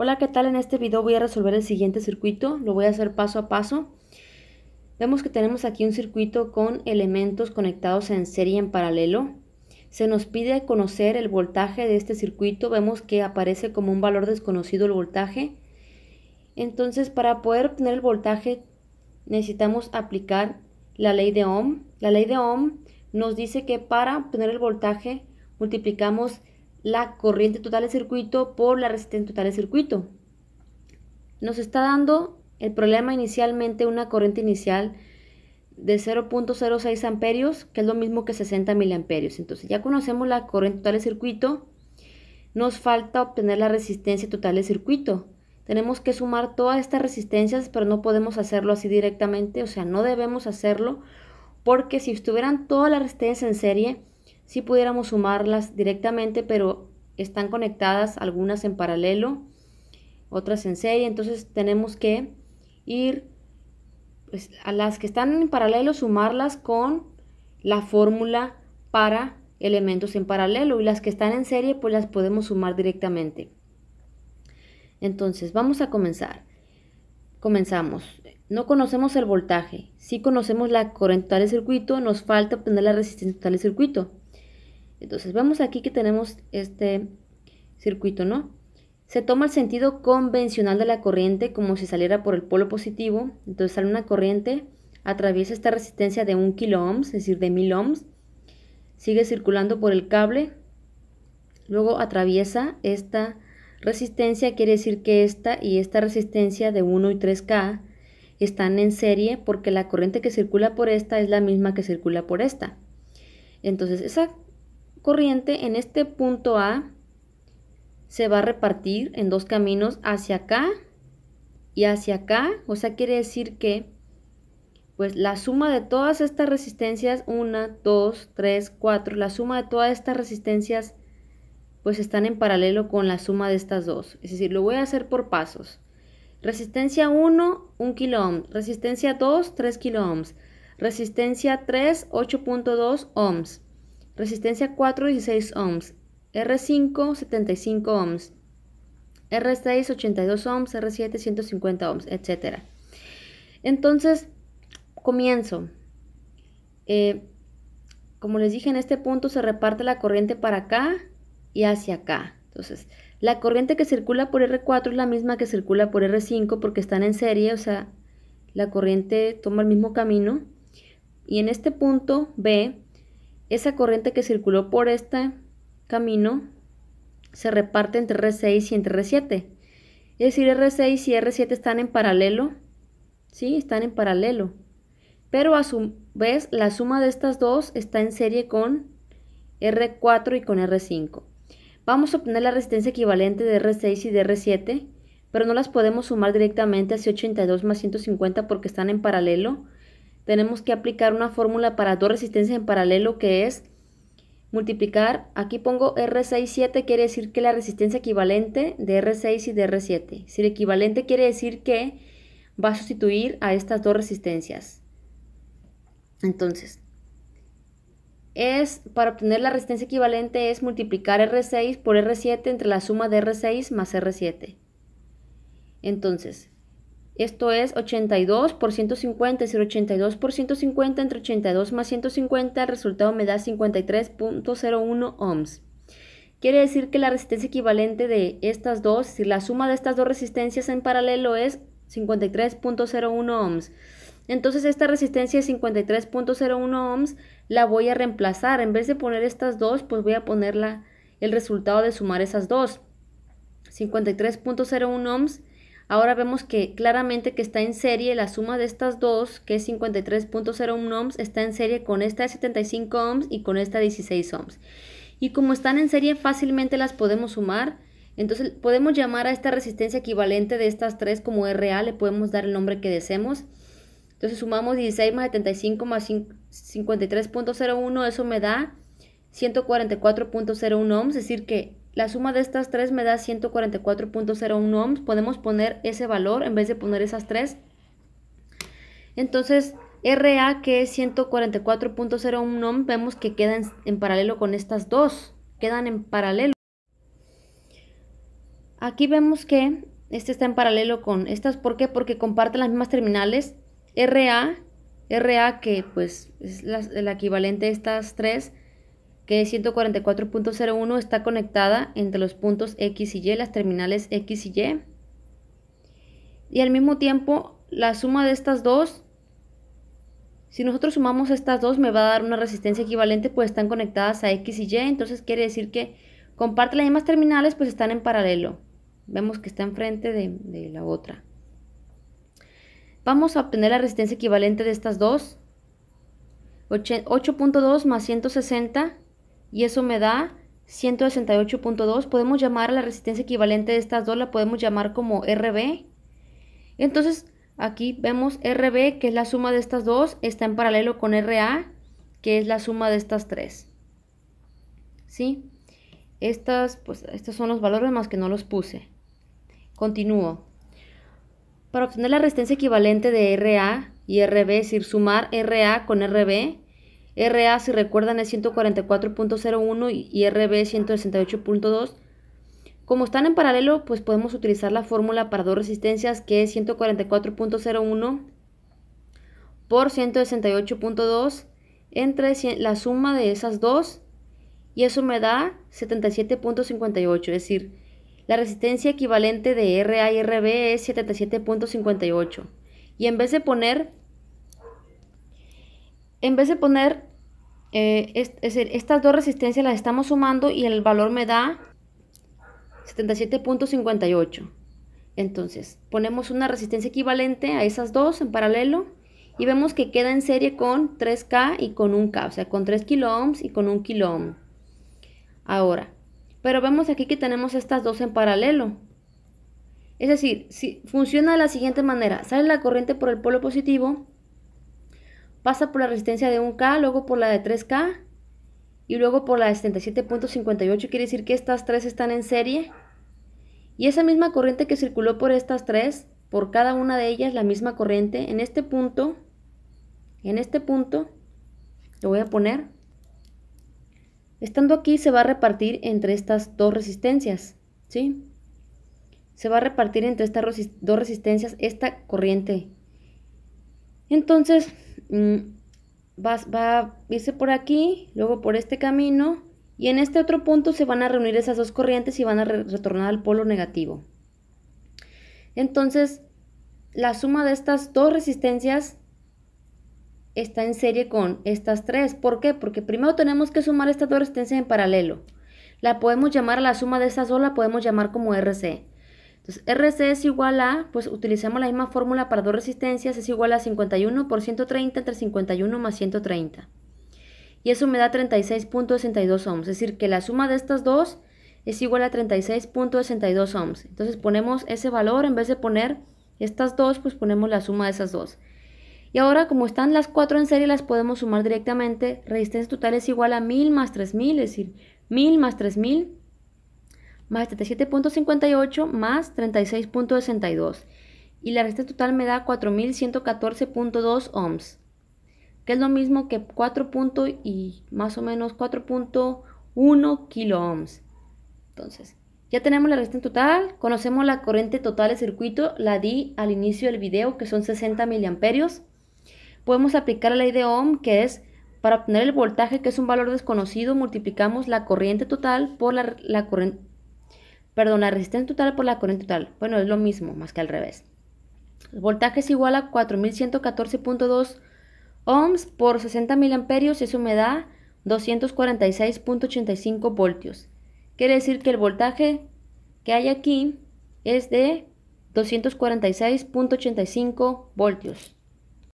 Hola, ¿qué tal? En este video voy a resolver el siguiente circuito, lo voy a hacer paso a paso. Vemos que tenemos aquí un circuito con elementos conectados en serie en paralelo. Se nos pide conocer el voltaje de este circuito, vemos que aparece como un valor desconocido el voltaje. Entonces, para poder obtener el voltaje necesitamos aplicar la ley de Ohm. La ley de Ohm nos dice que para obtener el voltaje multiplicamos la corriente total del circuito por la resistencia total de circuito. Nos está dando el problema inicialmente una corriente inicial de 0.06 amperios, que es lo mismo que 60 amperios Entonces ya conocemos la corriente total del circuito, nos falta obtener la resistencia total del circuito. Tenemos que sumar todas estas resistencias, pero no podemos hacerlo así directamente, o sea, no debemos hacerlo, porque si estuvieran todas las resistencias en serie, si pudiéramos sumarlas directamente, pero están conectadas algunas en paralelo, otras en serie, entonces tenemos que ir pues, a las que están en paralelo, sumarlas con la fórmula para elementos en paralelo y las que están en serie pues las podemos sumar directamente. Entonces vamos a comenzar. Comenzamos. No conocemos el voltaje, Si conocemos la corriente total del circuito, nos falta obtener la resistencia total del circuito. Entonces vemos aquí que tenemos este circuito, ¿no? Se toma el sentido convencional de la corriente como si saliera por el polo positivo. Entonces sale una corriente, atraviesa esta resistencia de 1 kilo ohms, es decir, de 1000 ohms. Sigue circulando por el cable. Luego atraviesa esta resistencia, quiere decir que esta y esta resistencia de 1 y 3K están en serie porque la corriente que circula por esta es la misma que circula por esta. Entonces esa corriente en este punto A se va a repartir en dos caminos hacia acá y hacia acá, o sea, quiere decir que pues la suma de todas estas resistencias 1, 2, 3, 4, la suma de todas estas resistencias pues están en paralelo con la suma de estas dos, es decir, lo voy a hacer por pasos. Resistencia 1, 1 kilo Resistencia 2, 3 kilo Resistencia 3, 8.2 ohms resistencia 4 16 ohms, R5 75 ohms, R6 82 ohms, R7 150 ohms, etc. Entonces, comienzo. Eh, como les dije, en este punto se reparte la corriente para acá y hacia acá. Entonces, la corriente que circula por R4 es la misma que circula por R5 porque están en serie, o sea, la corriente toma el mismo camino. Y en este punto B esa corriente que circuló por este camino se reparte entre R6 y entre R7. Es decir, R6 y R7 están en paralelo, ¿sí? Están en paralelo. Pero a su vez, la suma de estas dos está en serie con R4 y con R5. Vamos a obtener la resistencia equivalente de R6 y de R7, pero no las podemos sumar directamente hacia 82 más 150 porque están en paralelo tenemos que aplicar una fórmula para dos resistencias en paralelo que es multiplicar, aquí pongo R67 quiere decir que la resistencia equivalente de R6 y de R7. Si el equivalente quiere decir que va a sustituir a estas dos resistencias. Entonces, es para obtener la resistencia equivalente es multiplicar R6 por R7 entre la suma de R6 más R7. Entonces, esto es 82 por 150, es decir, 82 por 150 entre 82 más 150, el resultado me da 53.01 ohms. Quiere decir que la resistencia equivalente de estas dos, si la suma de estas dos resistencias en paralelo es 53.01 ohms. Entonces esta resistencia de 53.01 ohms la voy a reemplazar. En vez de poner estas dos, pues voy a poner el resultado de sumar esas dos. 53.01 ohms Ahora vemos que claramente que está en serie la suma de estas dos, que es 53.01 ohms, está en serie con esta de 75 ohms y con esta de 16 ohms. Y como están en serie fácilmente las podemos sumar, entonces podemos llamar a esta resistencia equivalente de estas tres como RA, le podemos dar el nombre que deseemos. Entonces sumamos 16 más 75 más 53.01, eso me da 144.01 ohms, es decir que la suma de estas tres me da 144.01 ohms. Podemos poner ese valor en vez de poner esas tres. Entonces, RA, que es 144.01 ohms, vemos que quedan en, paralelo con estas dos. Quedan en paralelo. Aquí vemos que este está en paralelo con estas. ¿Por qué? Porque comparten las mismas terminales. RA, RA que pues es la, el equivalente a estas tres, que 144.01 está conectada entre los puntos X y Y, las terminales X y Y. Y al mismo tiempo, la suma de estas dos, si nosotros sumamos estas dos, me va a dar una resistencia equivalente, pues están conectadas a X y Y, entonces quiere decir que comparte las mismas terminales, pues están en paralelo. Vemos que está enfrente de, de la otra. Vamos a obtener la resistencia equivalente de estas dos. 8.2 más 160 y eso me da 168.2. Podemos llamar a la resistencia equivalente de estas dos, la podemos llamar como RB. Entonces, aquí vemos RB, que es la suma de estas dos, está en paralelo con RA, que es la suma de estas tres. ¿Sí? Estas, pues, estos son los valores más que no los puse. Continúo. Para obtener la resistencia equivalente de RA y RB, es decir, sumar RA con RB, RA, si recuerdan, es 144.01 y RB 168.2. Como están en paralelo, pues podemos utilizar la fórmula para dos resistencias que es 144.01 por 168.2 entre la suma de esas dos y eso me da 77.58, es decir, la resistencia equivalente de RA y RB es 77.58 y en vez de poner en vez de poner eh, es, decir, estas dos resistencias las estamos sumando y el valor me da 77.58. Entonces, ponemos una resistencia equivalente a esas dos en paralelo y vemos que queda en serie con 3K y con 1K, o sea, con 3 kilo y con 1 kilo Ahora, pero vemos aquí que tenemos estas dos en paralelo. Es decir, si funciona de la siguiente manera, sale la corriente por el polo positivo pasa por la resistencia de 1K, luego por la de 3K y luego por la de 77.58, quiere decir que estas tres están en serie. Y esa misma corriente que circuló por estas tres, por cada una de ellas la misma corriente, en este punto, en este punto, lo voy a poner, estando aquí se va a repartir entre estas dos resistencias, ¿sí? Se va a repartir entre estas dos resistencias esta corriente. Entonces, Mm, va, va a irse por aquí, luego por este camino, y en este otro punto se van a reunir esas dos corrientes y van a retornar al polo negativo. Entonces, la suma de estas dos resistencias está en serie con estas tres. ¿Por qué? Porque primero tenemos que sumar estas dos resistencias en paralelo. La podemos llamar, la suma de estas dos la podemos llamar como RC. Entonces, RC es igual a, pues utilizamos la misma fórmula para dos resistencias, es igual a 51 por 130 entre 51 más 130. Y eso me da 36.62 ohms, es decir, que la suma de estas dos es igual a 36.62 ohms. Entonces ponemos ese valor, en vez de poner estas dos, pues ponemos la suma de esas dos. Y ahora, como están las cuatro en serie, las podemos sumar directamente. Resistencia total es igual a 1000 más 3000, es decir, 1000 más 3000 más 77.58 más 36.62 y la resta total me da 4114.2 ohms, que es lo mismo que 4. y más o menos 4.1 kilo ohms. Entonces, ya tenemos la resta total, conocemos la corriente total del circuito, la di al inicio del video que son 60 miliamperios. Podemos aplicar la ley de Ohm que es para obtener el voltaje que es un valor desconocido multiplicamos la corriente total por la, la corriente Perdón, la resistencia total por la corriente total. Bueno, es lo mismo, más que al revés. El voltaje es igual a 4114.2 ohms por 60 amperios. eso me da 246.85 voltios. Quiere decir que el voltaje que hay aquí es de 246.85 voltios.